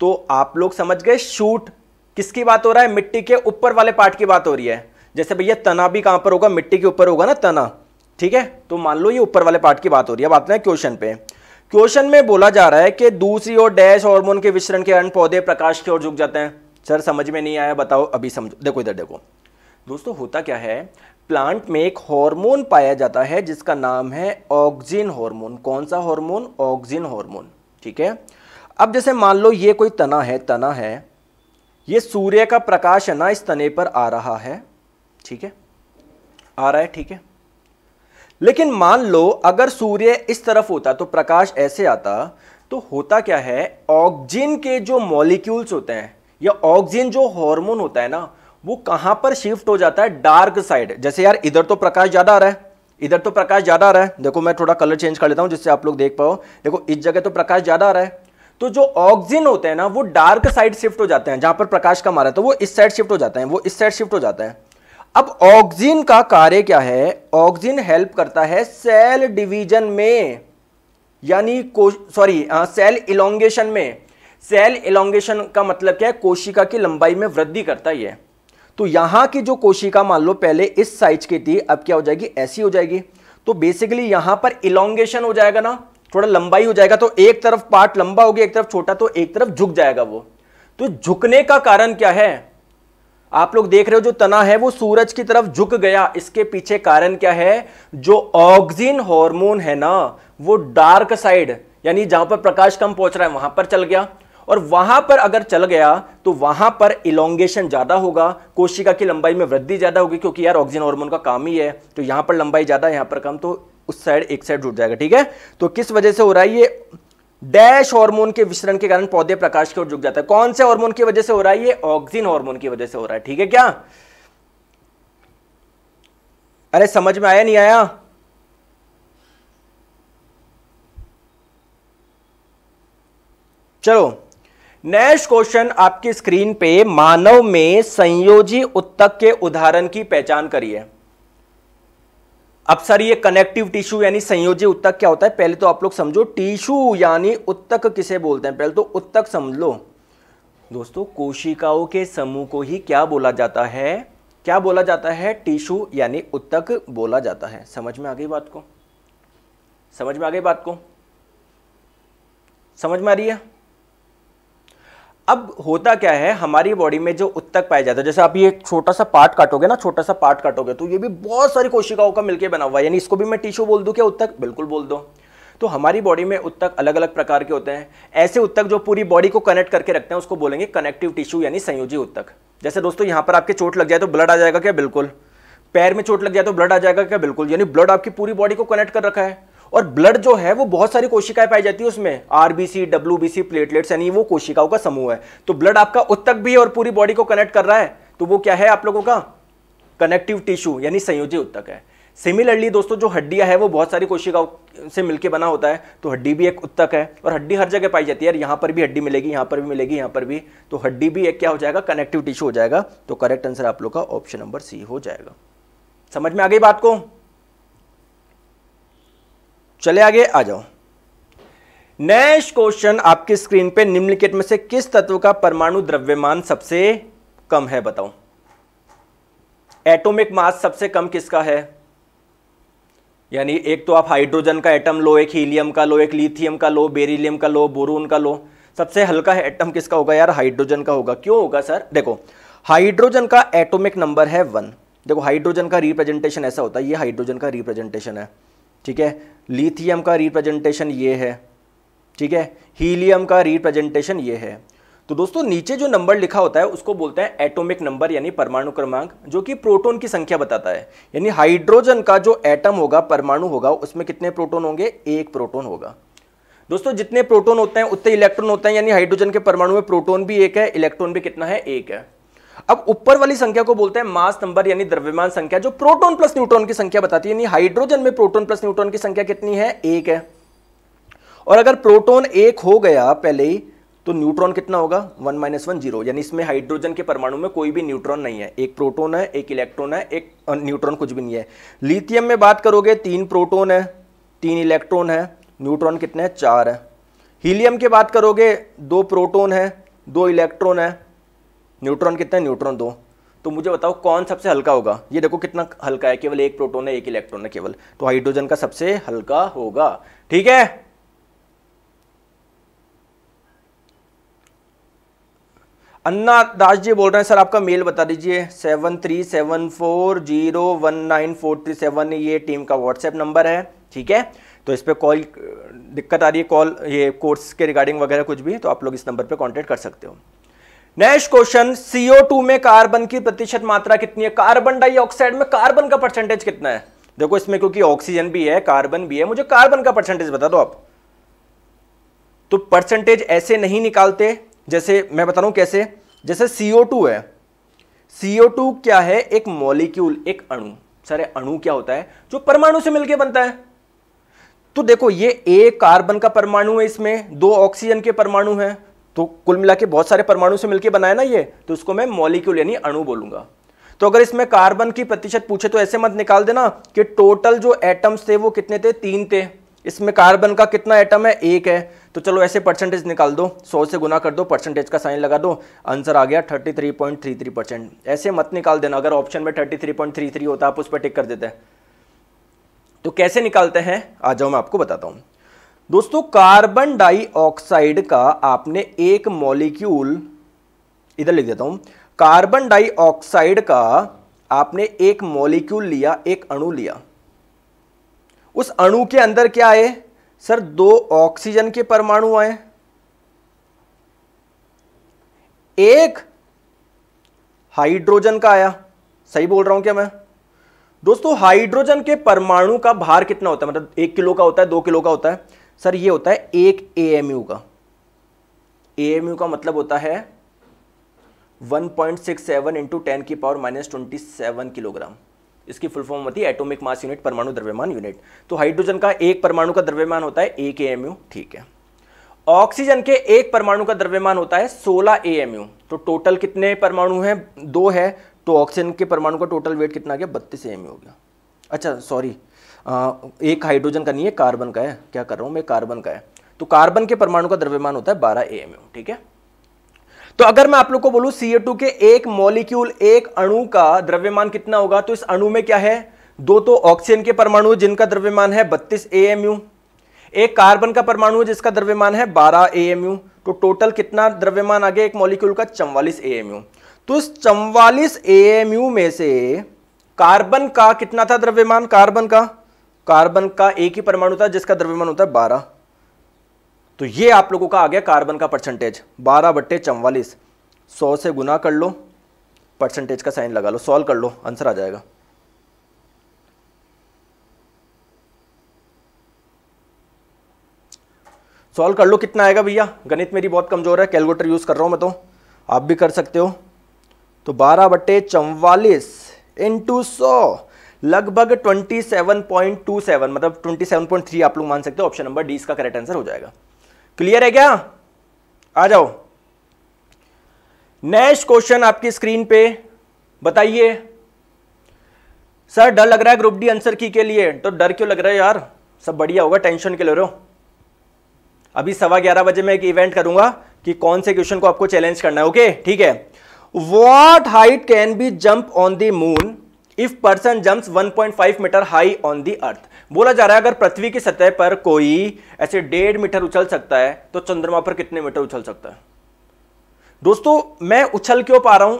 तो आप लोग समझ गए शूट किसकी बात हो रहा है मिट्टी के ऊपर वाले पार्ट की बात हो रही है जैसे भैया तना भी कहां पर होगा मिट्टी के ऊपर होगा ना तना ठीक है तो मान लो ये ऊपर वाले पार्ट की बात हो रही है बात ना क्वेश्चन पे क्वेश्चन में बोला जा रहा है कि दूसरी ओर डैश हॉर्मोन के विचरण के कारण पौधे प्रकाश की ओर झुक जाते हैं सर समझ में नहीं आया बताओ अभी समझो देखो इधर देखो दोस्तों होता क्या है प्लांट में एक हार्मोन पाया जाता है जिसका नाम है ऑक्सिन हार्मोन कौन सा हार्मोन ऑक्सिन हार्मोन ठीक है अब जैसे मान लो ये कोई तना है तना है ये सूर्य का प्रकाश है ना इस तने पर आ रहा है ठीक है आ रहा है ठीक है लेकिन मान लो अगर सूर्य इस तरफ होता तो प्रकाश ऐसे आता तो होता क्या है ऑक्सिन के जो मॉलिक्यूल्स होते हैं या ऑक्सिन जो हार्मोन होता है ना वो कहां पर शिफ्ट हो जाता है डार्क साइड जैसे यार इधर तो प्रकाश ज्यादा आ रहा है इधर तो प्रकाश ज्यादा आ रहा है देखो मैं थोड़ा कलर चेंज कर लेता हूं जिससे आप लोग देख पाओ देखो इस जगह तो प्रकाश ज्यादा आ रहा है तो जो ऑक्सीजन होते हैं ना वो डार्क साइड शिफ्ट हो जाते हैं जहां पर प्रकाश कम आ रहा है तो वो इस साइड शिफ्ट हो जाते हैं वो इस साइड शिफ्ट हो जाते हैं अब ऑक्सीजन का कार्य क्या है ऑक्सीजन हेल्प करता है सेल डिवीजन में यानी सॉरी सेल इलोंगेशन में सेल इलोंगेशन का मतलब क्या है कोशिका की लंबाई में वृद्धि करता है तो यहाँ की जो कोशिका मान लो पहले इस साइज की थी अब क्या हो जाएगी ऐसी हो जाएगी तो बेसिकली यहाँ पर इलोंगेशन हो जाएगा ना थोड़ा लंबाई हो जाएगा तो एक तरफ पार्ट लंबा हो गया एक तरफ छोटा तो एक तरफ झुक जाएगा वो तो झुकने का कारण क्या है आप लोग देख रहे हो जो तना है वो सूरज की तरफ झुक गया इसके पीछे कारण क्या है जो ऑक्सीजन हार्मोन है ना वो डार्क साइड यानी जहां पर प्रकाश कम पहुंच रहा है वहां पर चल गया और वहां पर अगर चल गया तो वहां पर इलोंगेशन ज्यादा होगा कोशिका की लंबाई में वृद्धि ज्यादा होगी क्योंकि यार ऑक्सीजन हार्मोन का काम ही है तो यहां पर लंबाई ज्यादा यहां पर कम तो उस साइड एक साइड जुट जाएगा ठीक है तो किस वजह से हो रहा है ये डैश हार्मोन के विसरण के कारण पौधे प्रकाश की ओर झुक जाता है कौन से हार्मोन की वजह से हो रहा है ये ऑक्सीजन हार्मोन की वजह से हो रहा है ठीक है क्या अरे समझ में आया नहीं आया चलो नेक्स्ट क्वेश्चन आपकी स्क्रीन पे मानव में संयोजी उत्तक के उदाहरण की पहचान करिए अब सर ये कनेक्टिव टिश्यू यानी संयोजी उत्तक क्या होता है पहले तो आप लोग समझो टिश्यू यानी उत्तक किसे बोलते हैं पहले तो उत्तक समझ लो दोस्तों कोशिकाओं के समूह को ही क्या बोला जाता है क्या बोला जाता है टिश्यू यानी उत्तक बोला जाता है समझ में आ गई बात को समझ में आ गई बात को समझ में आ रही है अब होता क्या है हमारी बॉडी में जो उत्तक पाया जाता है जैसे आप ये छोटा सा पार्ट काटोगे ना छोटा सा पार्ट काटोगे तो ये भी बहुत सारी कोशिकाओं का मिलकर बना हुआ है यानी इसको भी मैं टिश्यू बोल दूँ क्या उत्तक बिल्कुल बोल दो तो हमारी बॉडी में उत्तक अलग अलग प्रकार के होते हैं ऐसे उत्तक जो पूरी बॉडी को कनेक्ट करके रखते हैं उसको बोलेंगे कनेक्टिव टिश्यू यानी संयोजी उत्तक जैसे दोस्तों यहाँ पर आपके चोट लग जाए तो ब्लड आ जाएगा क्या बिल्कुल पैर में चोट लग जाए तो ब्लड आ जाएगा क्या बिल्कुल यानी ब्लड आपकी पूरी बॉडी को कनेक्ट कर रखा है और ब्लड जो है वो बहुत सारी कोशिकाएं पाई जाती है उसमें आरबीसी डब्ल्यूबीसी प्लेटलेट्स यानी वो कोशिकाओं का समूह है तो ब्लड आपका उत्तक भी है और पूरी बॉडी को कनेक्ट कर रहा है तो वो क्या है आप लोगों का कनेक्टिव टिश्यू यानी संयोजित उत्तक है सिमिलरली दोस्तों जो हड्डियां है वो बहुत सारी कोशिकाओं से मिलकर बना होता है तो हड्डी भी एक उत्तक है और हड्डी हर जगह पाई जाती है यार यहां पर भी हड्डी मिलेगी यहां पर भी मिलेगी यहां पर भी तो हड्डी भी एक क्या हो जाएगा कनेक्टिव टिश्यू हो जाएगा तो करेक्ट आंसर आप लोग का ऑप्शन नंबर सी हो जाएगा समझ में आ गई बात को चले आगे आ जाओ नेक्स्ट क्वेश्चन आपकी स्क्रीन पे निम्नलिखित में से किस तत्व का परमाणु द्रव्यमान सबसे कम है बताओ एटॉमिक मास सबसे कम किसका है यानी एक तो आप हाइड्रोजन का एटम लो एक हीलियम का लो एक लिथियम का लो बेरिलियम का लो बोरून का लो सबसे हल्का है एटम किसका होगा यार हाइड्रोजन का होगा क्यों होगा सर देखो हाइड्रोजन का एटॉमिक नंबर है वन देखो हाइड्रोजन का रिप्रेजेंटेशन ऐसा होता है ये हाइड्रोजन का रिप्रेजेंटेशन है ठीक है लिथियम का रिप्रेजेंटेशन ये है ठीक है हीलियम का रिप्रेजेंटेशन ये है तो दोस्तों नीचे जो नंबर लिखा होता है उसको बोलते हैं एटॉमिक नंबर यानी परमाणु क्रमांक जो कि प्रोटॉन की संख्या बताता है यानी हाइड्रोजन का जो एटम होगा परमाणु होगा उसमें कितने प्रोटॉन होंगे एक प्रोटॉन होगा दोस्तों जितने प्रोटॉन होते हैं उतने इलेक्ट्रॉन होते हैं यानी हाइड्रोजन के परमाणु में प्रोटॉन भी एक है इलेक्ट्रॉन भी कितना है एक है अब ऊपर वाली संख्या को बोलते हैं मास नंबर यानी द्रव्यमान संख्या जो प्रोटॉन प्लस न्यूट्रॉन की संख्या बताती है यानी हाइड्रोजन में प्रोटॉन प्लस न्यूट्रॉन की संख्या कितनी है एक है और अगर प्रोटॉन एक हो गया पहले ही तो न्यूट्रॉन कितना होगा वन माइनस वन जीरो यानी इसमें हाइड्रोजन के परमाणु में कोई भी न्यूट्रॉन नहीं है एक प्रोटोन है एक इलेक्ट्रॉन है एक न्यूट्रॉन कुछ भी नहीं है लिथियम में बात करोगे तीन प्रोटोन है तीन इलेक्ट्रॉन है न्यूट्रॉन कितने चार है हीलियम की बात करोगे दो प्रोटोन है दो इलेक्ट्रॉन है न्यूट्रॉन कितना है न्यूट्रॉन दो तो मुझे बताओ कौन सबसे हल्का होगा ये देखो कितना हल्का है केवल एक प्रोटोन है एक इलेक्ट्रॉन है केवल तो हाइड्रोजन का सबसे हल्का होगा ठीक है अन्ना दास जी बोल रहे हैं सर आपका मेल बता दीजिए seven three seven four zero one nine four three seven ये टीम का व्हाट्सएप नंबर है ठीक है तो इस पर कॉल दिक्कत आ रही है कॉल ये कोर्स के रिगार्डिंग वगैरह कुछ भी तो आप लोग इस नंबर पे कांटेक्ट कर सकते हो नेक्स्ट क्वेश्चन सीओ टू में कार्बन की प्रतिशत मात्रा कितनी है कार्बन डाइऑक्साइड में कार्बन का परसेंटेज कितना है देखो इसमें क्योंकि ऑक्सीजन भी है कार्बन भी है मुझे कार्बन का परसेंटेज बता दो आप तो परसेंटेज ऐसे नहीं निकालते जैसे मैं बता रहा हूं कैसे जैसे टू है टू क्या है एक मॉलिक्यूल एक अणु सारे अणु क्या होता है जो परमाणु से मिलकर बनता है तो देखो ये एक कार्बन का परमाणु है इसमें दो ऑक्सीजन के परमाणु हैं तो कुल मिला के बहुत सारे परमाणु से मिलकर बनाया ना ये तो उसको मैं मॉलिक्यूल यानी अणु बोलूंगा तो अगर इसमें कार्बन की प्रतिशत पूछे तो ऐसे मत निकाल देना कि टोटल जो एटम्स थे वो कितने थे तीन थे इसमें कार्बन का कितना एटम है एक है तो चलो ऐसे परसेंटेज निकाल दो सौ से गुना कर दो परसेंटेज का साइन लगा दो आंसर आ गया thirty three point three three percent ऐसे मत निकाल देना अगर ऑप्शन में thirty three point three three होता आप उस पर टिक कर देते हैं तो कैसे निकालते हैं आ जाओ मैं आपको बताता हूँ दोस्तों कार्बन डाइऑक्साइड का आपने एक मॉलिक्यूल इधर लिख देता हूं कार्बन डाइऑक्साइड का आपने एक मॉलिक्यूल लिया एक अणु लिया उस अणु के अंदर क्या आए सर दो ऑक्सीजन के परमाणु आए एक हाइड्रोजन का आया सही बोल रहा हूं क्या मैं दोस्तों हाइड्रोजन के परमाणु का भार कितना होता है मतलब एक किलो का होता है दो किलो का होता है सर ये होता है एक एएमयू का एएमयू का मतलब होता है 1.67 point six seven into ten की power minus twenty seven kilogram इसकी फुल फॉर्म होती है एटॉमिक मास यूनिट परमाणु द्रव्यमान यूनिट तो हाइड्रोजन का एक परमाणु का द्रव्यमान होता है एक एएमयू ठीक है ऑक्सीजन के एक परमाणु का द्रव्यमान होता है 16 एएमयू तो टोटल कितने परमाणु हैं दो है तो ऑक्सीजन के परमाणु का टोटल वेट कितना गया बत्तीस एएमयू हो गया अच्छा सॉरी आ, एक हाइड्रोजन का नहीं है कार्बन का है क्या कर रहा हूं मैं कार्बन का है तो कार्बन के परमाणु का द्रव्यमान होता है बारह ए ठीक है तो अगर मैं आप लोग को बोलूं सी के एक मॉलिक्यूल एक अणु का द्रव्यमान कितना होगा तो इस अणु में क्या है दो तो ऑक्सीजन के परमाणु जिनका द्रव्यमान है बत्तीस ए एक कार्बन का परमाणु है जिसका द्रव्यमान है बारह ए तो टोटल कितना द्रव्यमान आ गया एक मॉलिक्यूल का चौवालीस ए तो इस चौवालीस ए में से कार्बन का कितना था द्रव्यमान कार्बन का कार्बन का एक ही परमाणु था जिसका द्रव्यमान होता है बारह तो ये आप लोगों का आ गया कार्बन का परसेंटेज बारह बट्टे चौवालीस सौ से गुना कर लो परसेंटेज का साइन लगा लो सॉल्व कर लो आंसर आ जाएगा सॉल्व कर लो कितना आएगा भैया गणित मेरी बहुत कमज़ोर है कैलकुलेटर यूज़ कर रहा हूं मैं तो आप भी कर सकते हो तो बारह बट्टे चौवालीस इंटू सौ लगभग 27.27 मतलब 27.3 आप लोग मान सकते हो ऑप्शन नंबर डी इसका करेक्ट आंसर हो जाएगा क्लियर है क्या आ जाओ नेक्स्ट क्वेश्चन आपकी स्क्रीन पे बताइए सर डर लग रहा है ग्रुप डी आंसर की के लिए तो डर क्यों लग रहा है यार सब बढ़िया होगा टेंशन के ले रहे हो अभी सवा ग्यारह बजे मैं एक इवेंट करूंगा कि कौन से क्वेश्चन को आपको चैलेंज करना है ओके ठीक है what height can be jump on the moon if person jumps 1.5 metre high on the earth बोला जा रहा है अगर पृथ्वी की सतह पर कोई ऐसे डेढ़ मीटर उछल सकता है तो चंद्रमा पर कितने मीटर उछल सकता है दोस्तों मैं उछल क्यों पा रहा हूं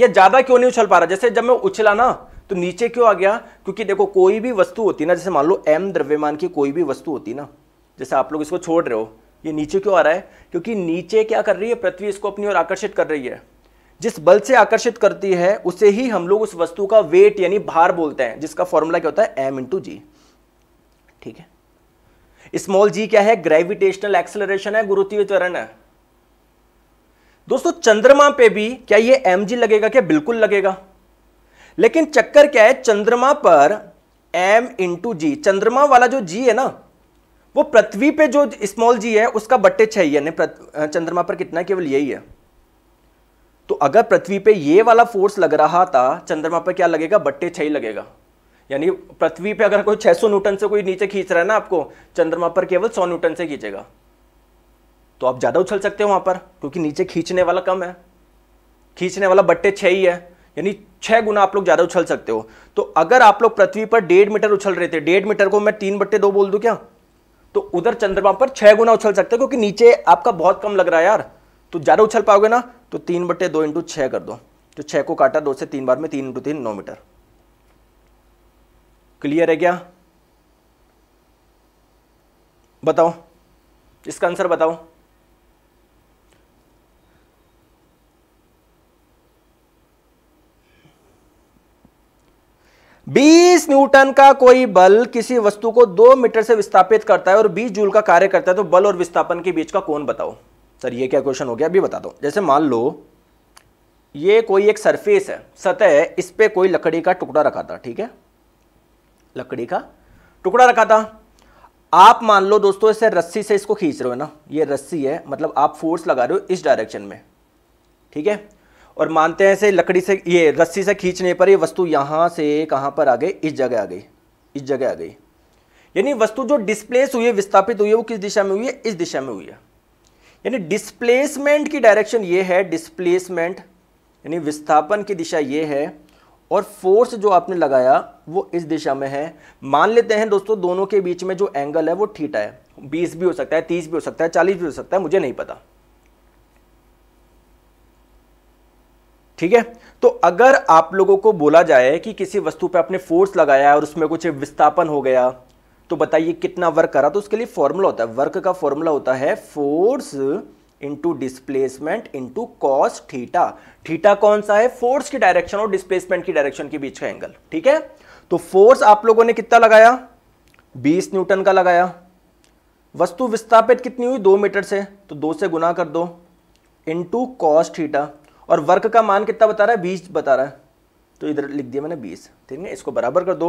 यह ज्यादा क्यों नहीं उछल पा रहा जैसे जब मैं उछला ना तो नीचे क्यों आ गया क्योंकि देखो कोई भी वस्तु होती ना जैसे मान लो एम द्रव्यमान की कोई भी वस्तु होती ना जैसे आप लोग इसको छोड़ रहे हो ये नीचे क्यों आ रहा है क्योंकि नीचे क्या कर रही है पृथ्वी इसको अपनी ओर आकर्षित कर रही है जिस बल से आकर्षित करती है उसे ही हम लोग उस वस्तु का वेट यानी भार बोलते हैं जिसका फॉर्मूला क्या होता है एम इंटू जी ठीक है स्मॉल जी क्या है ग्रेविटेशनल एक्सलरेशन है गुरुत्वीय त्वरण है दोस्तों चंद्रमा पे भी क्या ये एम जी लगेगा क्या बिल्कुल लगेगा लेकिन चक्कर क्या है चंद्रमा पर एम इंटू जी चंद्रमा वाला जो जी है ना वो पृथ्वी पे जो स्मॉल जी है उसका बट्टे छह यानी चंद्रमा पर कितना केवल यही है तो अगर पृथ्वी पे ये वाला फोर्स लग रहा था चंद्रमा पे क्या लगेगा बट्टे छः लगेगा यानी पृथ्वी पे अगर कोई 600 न्यूटन से कोई नीचे खींच रहा है ना आपको चंद्रमा पर केवल 100 न्यूटन से खींचेगा तो आप ज़्यादा उछल सकते हो वहां पर क्योंकि नीचे खींचने वाला कम है खींचने वाला बट्टे छह ही है यानी छह गुना आप लोग ज़्यादा उछल सकते हो तो अगर आप लोग पृथ्वी पर डेढ़ मीटर उछल रहे थे डेढ़ मीटर को मैं तीन बट्टे दो बोल दू क्या तो उधर चंद्रमा पर छह गुना उछल सकते हो क्योंकि नीचे आपका बहुत कम लग रहा है यार तो ज़्यादा उछल पाओगे ना तो तीन बट्टे दो इंटू छः कर दो तो छः को काटा दो से तीन बार में तीन इंटू तीन नौ मीटर क्लियर है क्या बताओ इसका आंसर बताओ बीस न्यूटन का कोई बल किसी वस्तु को दो मीटर से विस्थापित करता है और बीस जूल का कार्य करता है तो बल और विस्थापन के बीच का कौन बताओ सर ये क्या क्वेश्चन हो गया अभी बता दो जैसे मान लो ये कोई एक सरफेस है सतह इस पर कोई लकड़ी का टुकड़ा रखा था ठीक है लकड़ी का टुकड़ा रखा था आप मान लो दोस्तों इसे रस्सी से इसको खींच रहे हो ना ये रस्सी है मतलब आप फोर्स लगा रहे हो इस डायरेक्शन में ठीक है और मानते हैं इसे लकड़ी से ये रस्सी से खींचने पर ये वस्तु यहां से कहां पर आ गई इस जगह आ गई इस जगह आ गई यानी वस्तु जो डिस्प्लेस हुई है विस्थापित हुई है वो किस दिशा में हुई है इस दिशा में हुई है यानी डिस्प्लेसमेंट की डायरेक्शन ये है डिस्प्लेसमेंट यानी विस्थापन की दिशा ये है और फोर्स जो आपने लगाया वो इस दिशा में है मान लेते हैं दोस्तों दोनों के बीच में जो एंगल है वो ठीटा है बीस भी हो सकता है तीस भी हो सकता है चालीस भी हो सकता है मुझे नहीं पता ठीक है तो अगर आप लोगों को बोला जाए कि किसी वस्तु पे आपने फोर्स लगाया और उसमें कुछ विस्थापन हो गया तो बताइए कितना वर्क करा तो उसके लिए फॉर्मूला होता है वर्क का फॉर्मूला होता है force into displacement into cos theta theta कौन सा है फोर्स की डायरेक्शन और डिस्प्लेसमेंट की डायरेक्शन के बीच का एंगल ठीक है तो फोर्स आप लोगों ने कितना लगाया 20 न्यूटन का लगाया वस्तु विस्थापित कितनी हुई दो मीटर से तो दो से गुना कर दो इंटू कॉस थीटा और वर्क का मान कितना बता रहा है बीस बता रहा है तो इधर लिख दिया मैंने 20 ठीक है इसको बराबर कर दो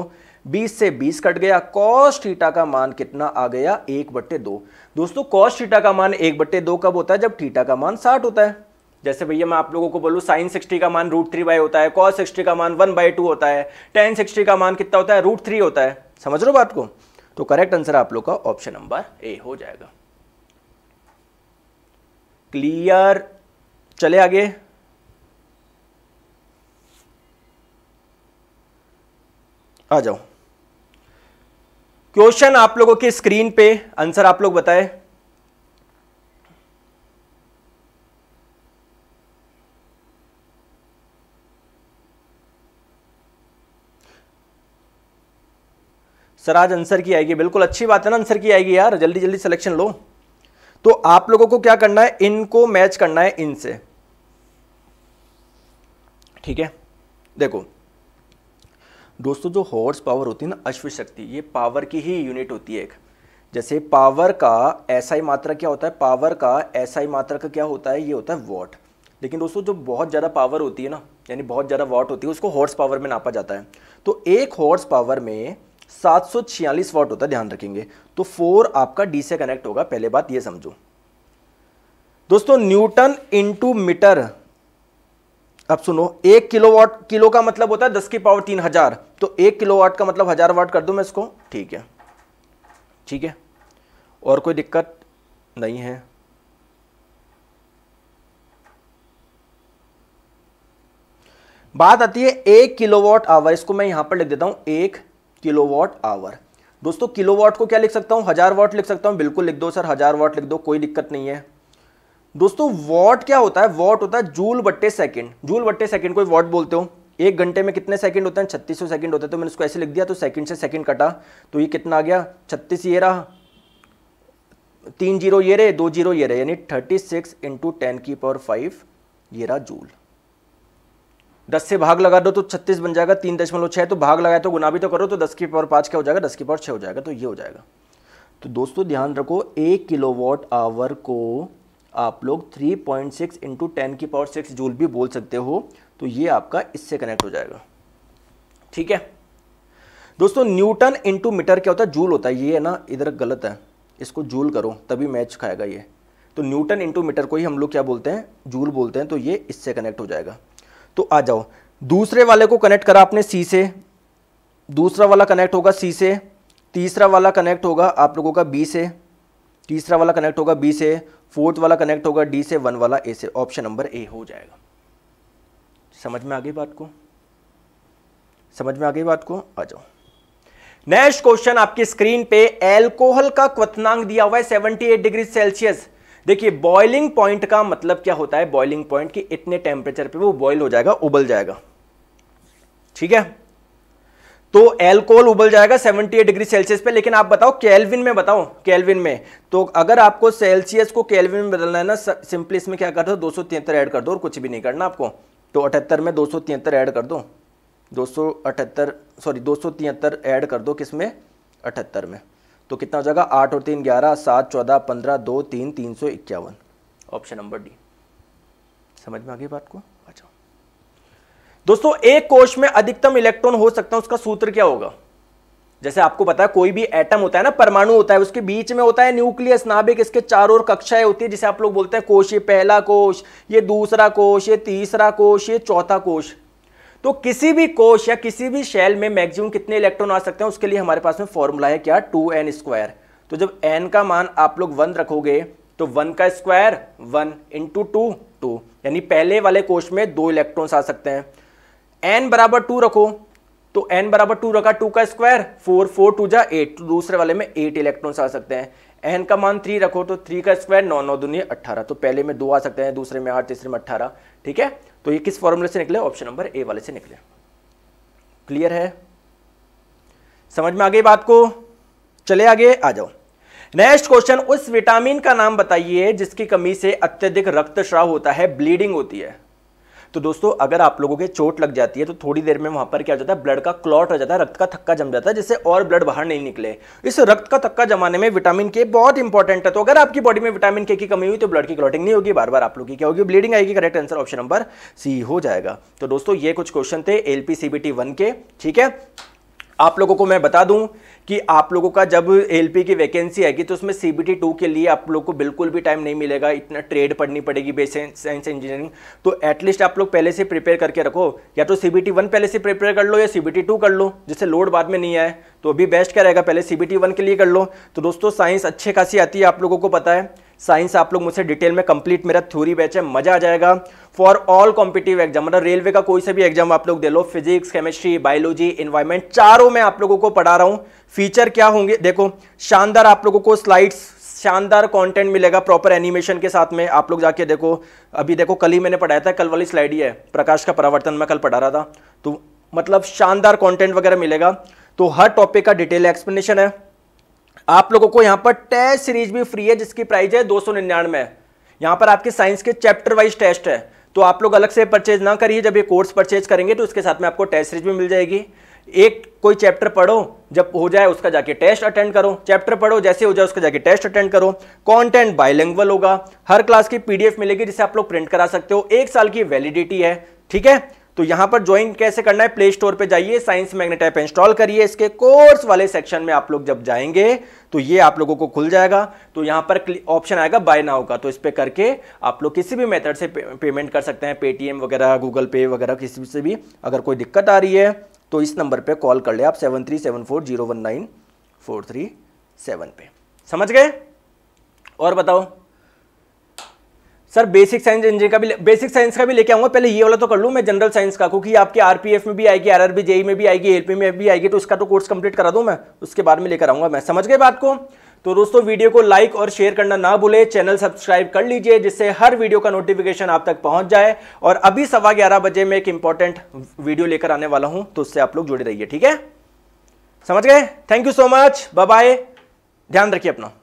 20 से 20 कट गया कॉस थीटा का मान कितना आ गया एक बट्टे दो दोस्तों कॉस थीटा का मान एक बट्टे दो कब होता है जब थीटा का मान साठ होता है जैसे भैया मैं आप लोगों को बोलूं साइन सिक्सटी का मान रूट थ्री बाई होता है कॉस सिक्सटी का मान वन बाई टू होता है टेन सिक्सटी का मान कितना होता है रूट थ्री होता है समझ लो बात को तो करेक्ट आंसर आप लोग का ऑप्शन नंबर ए हो जाएगा क्लियर चले आगे आ जाओ क्वेश्चन आप लोगों के स्क्रीन पे आंसर आप लोग बताए सर आज आंसर की आएगी बिल्कुल अच्छी बात है ना आंसर की आएगी यार जल्दी जल्दी सिलेक्शन लो तो आप लोगों को क्या करना है इनको मैच करना है इनसे ठीक है देखो दोस्तों जो हॉर्स पावर होती है ना अश्व शक्ति ये पावर की ही यूनिट होती है एक जैसे पावर का ही मात्रा क्या होता है पावर का ही मात्रा का क्या होता है ये होता है वॉट लेकिन दोस्तों जो बहुत ज़्यादा पावर होती है ना यानी बहुत ज़्यादा वॉट होती है उसको हॉर्स पावर में नापा जाता है तो एक हॉर्स पावर में सात सौ छियालीस वॉट होता है ध्यान रखेंगे तो फोर आपका डी से कनेक्ट होगा पहले बात ये समझो दोस्तों न्यूटन इंटू मीटर अब सुनो एक किलो वाट किलो का मतलब होता है दस की पावर तीन हजार तो एक किलो वाट का मतलब हजार वाट कर दूं मैं इसको ठीक है ठीक है और कोई दिक्कत नहीं है बात आती है एक किलो वाट आवर इसको मैं यहां पर लिख देता हूं एक किलो वाट आवर दोस्तों किलो वाट को क्या लिख सकता हूं हजार वाट लिख सकता हूं बिल्कुल लिख दो सर हजार वाट लिख दो कोई दिक्कत नहीं है दोस्तों वॉट क्या होता है वॉट होता है जूल बट्टे सेकंड जूल बट्टे सेकंड कोई वॉट बोलते हो एक घंटे में कितने सेकंड होते हैं छत्तीस सौ सेकंड होते हैं तो मैंने उसको ऐसे लिख दिया तो सेकंड से सेकंड कटा तो ये कितना आ गया छत्तीस ये रहा तीन जीरो ये रहे दो जीरो ये रहे यानी थर्टी सिक्स इंटू टेन की पावर फाइव ये रहा जूल दस से भाग लगा दो तो छत्तीस बन जाएगा तीन दशमलव छः तो भाग लगाए तो गुना भी तो करो तो दस की पावर पाँच क्या हो जाएगा दस की पावर छः हो जाएगा तो ये हो जाएगा तो दोस्तों ध्यान रखो एक किलोवाट आवर को आप लोग 3.6 पॉइंट सिक्स इंटू की पावर सिक्स जूल भी बोल सकते हो तो ये आपका इससे कनेक्ट हो जाएगा ठीक है दोस्तों न्यूटन इंटू मीटर क्या होता है जूल होता है ये है ना इधर गलत है इसको जूल करो तभी मैच खाएगा ये तो न्यूटन इंटू मीटर को ही हम लोग क्या बोलते हैं जूल बोलते हैं तो ये इससे कनेक्ट हो जाएगा तो आ जाओ दूसरे वाले को कनेक्ट करा आपने सी से दूसरा वाला कनेक्ट होगा सी से तीसरा वाला कनेक्ट होगा आप लोगों का बी से तीसरा वाला कनेक्ट होगा बी से फोर्थ वाला कनेक्ट होगा डी से वन वाला ए से ऑप्शन नंबर ए हो जाएगा समझ में आ गई बात को समझ में आ गई बात को आ जाओ नेक्स्ट क्वेश्चन आपकी स्क्रीन पे एल्कोहल का क्वनांग दिया हुआ है 78 डिग्री सेल्सियस देखिए बॉइलिंग पॉइंट का मतलब क्या होता है बॉइलिंग पॉइंट कि इतने टेम्परेचर पे वो बॉइल हो जाएगा उबल जाएगा ठीक है तो एल्कोहल उबल जाएगा 78 डिग्री सेल्सियस पे लेकिन आप बताओ कैलविन में बताओ कैलविन में तो अगर आपको सेल्सियस को कैलविन में बदलना है ना सिंपली इसमें क्या कर दो दो ऐड कर दो और कुछ भी नहीं करना आपको तो अठहत्तर में दो ऐड कर दो दो सॉरी दो ऐड कर दो किस में अठहत्तर में तो कितना हो जाएगा आठ और तीन ग्यारह सात चौदह पंद्रह दो तीन तीन सौ इक्यावन ऑप्शन नंबर डी समझ में आ गई बात को दोस्तों एक कोश में अधिकतम इलेक्ट्रॉन हो सकता है उसका सूत्र क्या होगा जैसे आपको पता है कोई भी एटम होता है ना परमाणु होता है उसके बीच में होता है न्यूक्लियस नाभिक इसके चारों ओर कक्षाएं होती है जिसे आप लोग बोलते हैं कोश ये पहला कोश ये दूसरा कोश ये तीसरा कोश ये चौथा कोश तो किसी भी कोश या किसी भी शेल में मैक्सिमम कितने इलेक्ट्रॉन आ सकते हैं उसके लिए हमारे पास में फॉर्मूला है क्या टू एन स्क्वायर तो जब एन का मान आप लोग वन रखोगे तो वन का square one into two two यानी पहले वाले कोश में दो इलेक्ट्रॉन आ सकते हैं एन बराबर टू रखो तो एन बराबर टू रखा टू का स्क्वायर फोर फोर टू जा एट तो दूसरे वाले में एट इलेक्ट्रॉन्स आ सकते हैं एन का मान थ्री रखो तो थ्री का स्क्वायर नौ नौ दुनिया अट्ठारह तो पहले में दो आ सकते हैं दूसरे में आठ तीसरे में अट्ठारह ठीक है तो ये किस फॉर्मूले से निकले ऑप्शन नंबर ए वाले से निकले क्लियर है समझ में आ गई बात को चले आगे आ जाओ नेक्स्ट क्वेश्चन उस विटामिन का नाम बताइए जिसकी कमी से अत्यधिक रक्तस्राव होता है ब्लीडिंग होती है तो दोस्तों अगर आप लोगों के चोट लग जाती है तो थोड़ी देर में वहां पर क्या हो जाता है ब्लड का क्लॉट हो जाता है रक्त का थक्का जम जाता है जिससे और ब्लड बाहर नहीं निकले इस रक्त का थक्का जमाने में विटामिन के बहुत इंपॉर्टेंट है तो अगर आपकी बॉडी में विटामिन के की कमी हुई तो ब्लड की क्लॉटिंग नहीं होगी बार बार आप लोग की क्या होगी ब्लीडिंग आएगी correct answer option number C हो जाएगा तो दोस्तों ये कुछ क्वेश्चन थे एल पी के ठीक है आप लोगों को मैं बता दूं कि आप लोगों का जब एल की वैकेंसी आएगी तो उसमें सी बी के लिए आप लोग को बिल्कुल भी टाइम नहीं मिलेगा इतना ट्रेड पढ़नी पड़ेगी बेस साइंस इंजीनियरिंग तो एटलीस्ट आप लोग पहले से प्रिपेयर करके रखो या तो सी बी पहले से प्रिपेयर कर लो या सी बी कर लो जिससे लोड बाद में नहीं आए तो अभी बेस्ट क्या रहेगा पहले सी बी के लिए कर लो तो दोस्तों साइंस अच्छे खासी आती है आप लोगों को पता है साइंस आप लोग मुझसे डिटेल में कंप्लीट मेरा थ्योरी बैच है मजा आ जाएगा फॉर ऑल कॉम्पिटिव एग्जाम मतलब रेलवे का कोई सा भी एग्जाम आप लोग दे लो फिजिक्स केमिस्ट्री बायोलॉजी इन्वायरमेंट चारों में आप लोगों को पढ़ा रहा हूँ फीचर क्या होंगे देखो शानदार आप लोगों को स्लाइड्स शानदार कंटेंट मिलेगा प्रॉपर एनिमेशन के साथ में आप लोग जाके देखो अभी देखो कल ही मैंने पढ़ाया था कल वाली स्लाइड ही है प्रकाश का परावर्तन मैं कल पढ़ा रहा था तो मतलब शानदार कंटेंट वगैरह मिलेगा तो हर टॉपिक का डिटेल एक्सप्लेनेशन है आप लोगों को यहां पर टेस्ट सीरीज भी फ्री है जिसकी प्राइस है दो सौ निन्यानवे यहां पर आपके साइंस के चैप्टर वाइज टेस्ट है तो आप लोग अलग से परचेज ना करिए जब ये कोर्स परचेज करेंगे तो उसके साथ में आपको टेस्ट सीरीज भी मिल जाएगी एक कोई चैप्टर पढ़ो जब हो जाए उसका जाके टेस्ट अटेंड करो चैप्टर पढ़ो जैसे हो जाए उसका जाके टेस्ट अटेंड करो कंटेंट बाइलिंगुअल होगा हर क्लास की पीडीएफ मिलेगी जिसे आप लोग प्रिंट करा सकते हो एक साल की वैलिडिटी है ठीक है तो यहां पर ज्वाइन कैसे करना है प्ले स्टोर पर जाइए साइंस मैग्नेट ऐप इंस्टॉल करिए इसके कोर्स वाले सेक्शन में आप लोग जब जाएंगे तो ये आप लोगों को खुल जाएगा तो यहां पर ऑप्शन आएगा बाय नाउ का तो इस पर करके आप लोग किसी भी मेथड से पे, पेमेंट कर सकते हैं पेटीएम वगैरह गूगल पे वगैरह किसी से भी अगर कोई दिक्कत आ रही है तो इस नंबर पर कॉल कर ले आप seven three seven four zero one nine four three seven पे समझ गए और बताओ सर बेसिक साइंस इंजीनियर का भी बेसिक साइंस का भी लेके आऊंगा पहले ये वाला तो कर लूँ मैं जनरल साइंस का क्योंकि आपके आरपीएफ में भी आएगी आरआरबी जेई e में भी आएगी एलपी में भी आएगी तो उसका तो कोर्स कंप्लीट करा दूँ मैं उसके बाद में लेकर आऊँगा मैं समझ गए बात को तो दोस्तों वीडियो को लाइक और शेयर करना ना भूले चैनल सब्सक्राइब कर लीजिए जिससे हर वीडियो का नोटिफिकेशन आप तक पहुंच जाए और अभी सवा ग्यारह बजे में एक इंपॉर्टेंट वीडियो लेकर आने वाला हूं तो उससे आप लोग जुड़े रहिए ठीक है समझ गए thank you so much bye bye ध्यान रखिए अपना